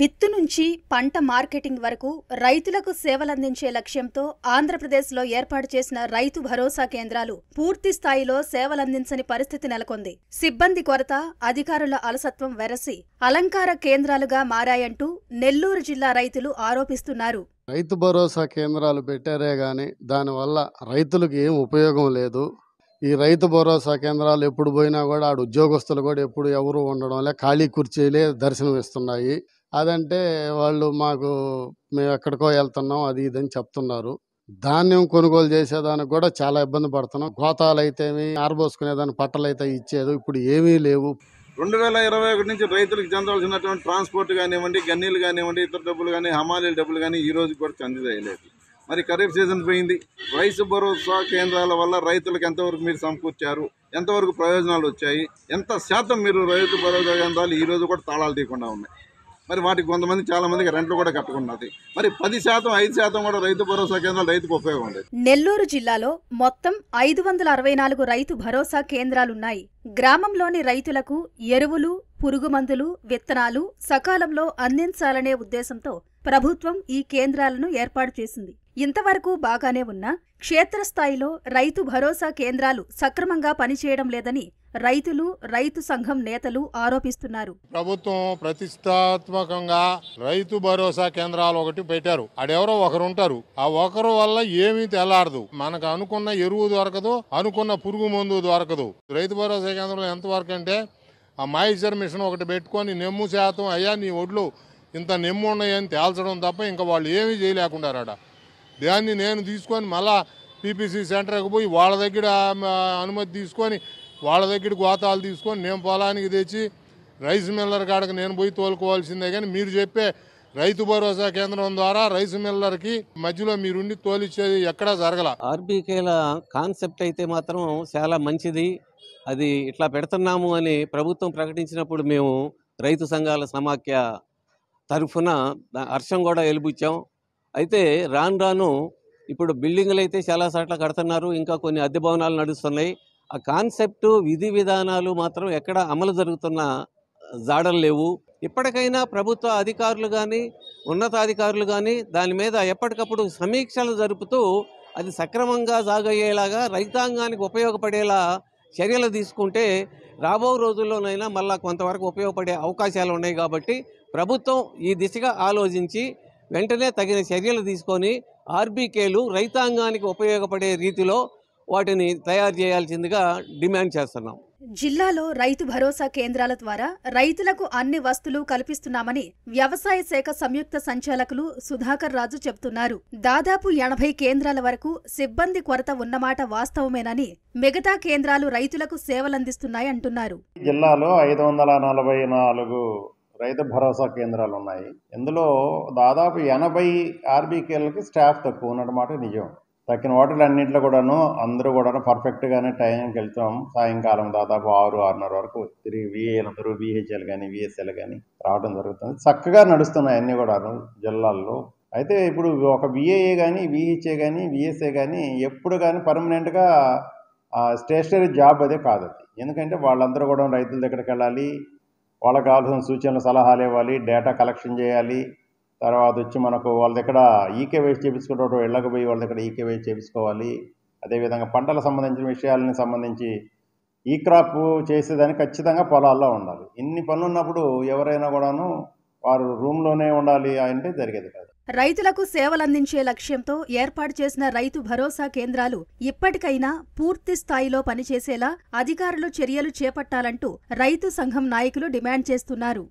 విత్తు నుంచి పంట మార్కెటింగ్ వరకు రైతులకు సేవలందించే లక్ష్యంతో ఆంధ్రప్రదేశ్లో ఏర్పాటు చేసిన రైతు భరోసా కేంద్రాలు పూర్తి స్థాయిలో సేవలందించని పరిస్థితి నెలకొంది సిబ్బంది కొరత అధికారుల అలసత్వం వెరసి అలంకార కేంద్రాలుగా మారాయంటూ నెల్లూరు జిల్లా రైతులు ఆరోపిస్తున్నారు రైతు భరోసా కేంద్రాలు పెట్టారే గాని దానివల్ల రైతులకు ఏం ఉపయోగం లేదు ఈ రైతు భరోసా కేంద్రాలు ఎప్పుడు పోయినా కూడా ఆడు ఉద్యోగస్తులు కూడా ఎప్పుడు ఎవరు ఉండడం లే ఖాళీ కుర్చీలే దర్శనం ఇస్తున్నాయి అదంటే వాళ్ళు మాకు మేము ఎక్కడికో వెళ్తున్నాం అది ఇదని చెప్తున్నారు ధాన్యం కొనుగోలు చేసేదానికి కూడా చాలా ఇబ్బంది పడుతున్నాం గోతాలు అయితే ఆరబోసుకునేదాని పట్టలు అయితే ఇచ్చేది ఇప్పుడు ఏమీ లేవు రెండు వేల ఇరవై ఒకటి నుంచి రైతులకు చెందాల్సినటువంటి ట్రాన్స్పోర్ట్ కానివ్వండి గన్నీలు కానివ్వండి ఇతర డబ్బులు కానీ హమాలీల డబ్బులు కానీ ఈ రోజు కూడా చెందజేయలేదు మరి ఖరీఫ్ సీజన్ పోయింది రైతు భరోసా కేంద్రాల వల్ల రైతులకు ఎంతవరకు మీరు సమకూర్చారు ఎంతవరకు ప్రయోజనాలు వచ్చాయి ఎంత శాతం మీరు రైతు భరోసా కేంద్రాలు ఈరోజు కూడా తాళాలు తీయకుండా ఉన్నాయి మరి వాటికి కొంతమంది చాలా మందికి రెంట్లు కూడా కట్టుకున్నది మరి పది శాతం ఐదు శాతం కూడా రైతు భరోసా కేంద్రాలు రైతుకు ఉపయోగం లేదు నెల్లూరు జిల్లాలో మొత్తం ఐదు వందల అరవై నాలుగు రైతు భరోసా కేంద్రాలున్నాయి గ్రామంలోని రైతులకు ఎరువులు పురుగుమందులు విత్తనాలు సకాలంలో అందించాలనే ఉద్దేశంతో ప్రభుత్వం ఈ కేంద్రాలను ఏర్పాటు చేసింది ఇంతవరకు బాగానే ఉన్నా క్షేత్రస్థాయిలో రైతు భరోసా కేంద్రాలు సక్రమంగా పనిచేయడం లేదని రైతులు రైతు సంఘం నేతలు ఆరోపిస్తున్నారు ప్రభుత్వం ప్రతిష్టాత్మకంగా రైతు భరోసా కేంద్రాలు ఒకటి పెట్టారు అడెవరో ఒకరు ఉంటారు ఆ ఒకరు వల్ల ఏమీ తెల్లారదు మనకు అనుకున్న ఎరువు దొరకదు అనుకున్న పురుగు మందు దొరకదు రైతు భరోసా కేంద్రంలో ఎంతవరకు అంటే ఆ మాయిశ్చర్ మిషన్ ఒకటి పెట్టుకొని నెమ్ము శాతం అయ్యా నీ ఒడ్లు ఇంత నెమ్ము ఉన్నాయని తేల్చడం తప్ప ఇంకా వాళ్ళు ఏమీ చేయలేకుండా రాడ దాన్ని నేను తీసుకొని మళ్ళా పీపీసీ సెంటర్కి పోయి వాళ్ళ దగ్గర అనుమతి తీసుకొని వాళ్ళ దగ్గరికి గోతాలు తీసుకొని నేను పొలానికి తెచ్చి రైస్ మిల్లర్ కాడకు నేను పోయి తోలుకోవాల్సిందే కానీ మీరు చెప్పే రైతు భరోసా కేంద్రం ద్వారా రైస్ మిల్లర్కి మధ్యలో మీరుండి తోలిచ్చేది ఎక్కడా జరగల ఆర్బీకేల కాన్సెప్ట్ అయితే మాత్రం చాలా మంచిది అది ఇట్లా పెడుతున్నాము అని ప్రభుత్వం ప్రకటించినప్పుడు మేము రైతు సంఘాల సమాఖ్య తరఫున హర్షం కూడా వెలిపించాం అయితే రాను రాను ఇప్పుడు బిల్డింగ్లు అయితే చాలా చోట్ల కడుతున్నారు ఇంకా కొన్ని అద్దె భవనాలు నడుస్తున్నాయి ఆ కాన్సెప్టు విధి విధానాలు మాత్రం ఎక్కడ అమలు జరుగుతున్న జాడలు లేవు ఇప్పటికైనా ప్రభుత్వ అధికారులు కానీ ఉన్నతాధికారులు కానీ దాని మీద ఎప్పటికప్పుడు సమీక్షలు జరుపుతూ అది సక్రమంగా సాగయ్యేలాగా రైతాంగానికి ఉపయోగపడేలా చర్యలు తీసుకుంటే రాబో రోజుల్లోనైనా మళ్ళా కొంతవరకు ఉపయోగపడే అవకాశాలు ఉన్నాయి కాబట్టి ప్రభుత్వం ఈ దిశగా ఆలోచించి వెంటనే తగిన చర్యలు తీసుకొని ఆర్బీకేలు రైతాంగానికి ఉపయోగపడే రీతిలో వాటిని తయారు చేయాల్సిందిగా డిమాండ్ చేస్తున్నాం జిల్లాలో రైతు భరోసా కేంద్రాల ద్వారా రైతులకు అన్ని వస్తువులు కల్పిస్తున్నామని వ్యవసాయ శాఖ సంయుక్త సంచాలకులు సుధాకర్ రాజు చెబుతున్నారు దాదాపు ఎనభై కేంద్రాల వరకు సిబ్బంది కొరత ఉన్నమాట వాస్తవమేనని మిగతా కేంద్రాలు రైతులకు సేవలందిస్తున్నాయంటున్నారు జిల్లాలో ఐదు వందల నలభై నాలుగు రైతు భరోసా కేంద్రాలు ఉన్నాయి ఇందులో దాదాపు ఎనభై ఆర్బీకేలకి స్టాఫ్ తక్కువ ఉన్నమాట నిజం తక్కిన అన్నింటిలో కూడాను అందరూ కూడాను పర్ఫెక్ట్గానే టైంకి వెళ్తాం సాయంకాలం దాదాపు ఆరు ఆరున్నర వరకు తిరిగి విఏలందరూ విహెచ్ఎల్ కానీ విఎస్ఎల్ కానీ రావడం జరుగుతుంది చక్కగా నడుస్తున్నాయి అన్నీ కూడాను జిల్లాల్లో అయితే ఇప్పుడు ఒక విఏఏ కానీ విహెచ్ఏ కానీ విఎస్ఏ కానీ ఎప్పుడు కానీ పర్మనెంట్గా స్టేషనరీ జాబ్ అదే కాదు ఎందుకంటే వాళ్ళందరూ కూడా రైతుల దగ్గరికి వెళ్ళాలి వాళ్ళకి కావాల్సిన సూచనలు సలహాలు ఇవ్వాలి డేటా కలెక్షన్ చేయాలి తర్వాత వచ్చి మనకు వాళ్ళ దగ్గర ఈకే వేసి చేయించుకున్నట్టు వెళ్ళకపోయి పోయి వాళ్ళ దగ్గర ఈకే వేసి చేయించుకోవాలి అదేవిధంగా పంటలకు సంబంధించిన విషయాలని సంబంధించి ఈ క్రాప్ చేసేదానికి ఖచ్చితంగా పొలాల్లో ఉండాలి ఇన్ని పనులు ఉన్నప్పుడు ఎవరైనా కూడాను వారు రూమ్లోనే ఉండాలి అంటే జరిగేది కాదు రైతులకు సేవలందించే లక్ష్యంతో ఏర్పాటు చేసిన రైతు భరోసా కేంద్రాలు ఇప్పటికైనా పూర్తి స్థాయిలో పనిచేసేలా అధికారులు చర్యలు చేపట్టాలంటూ రైతు సంఘం నాయకులు డిమాండ్ చేస్తున్నారు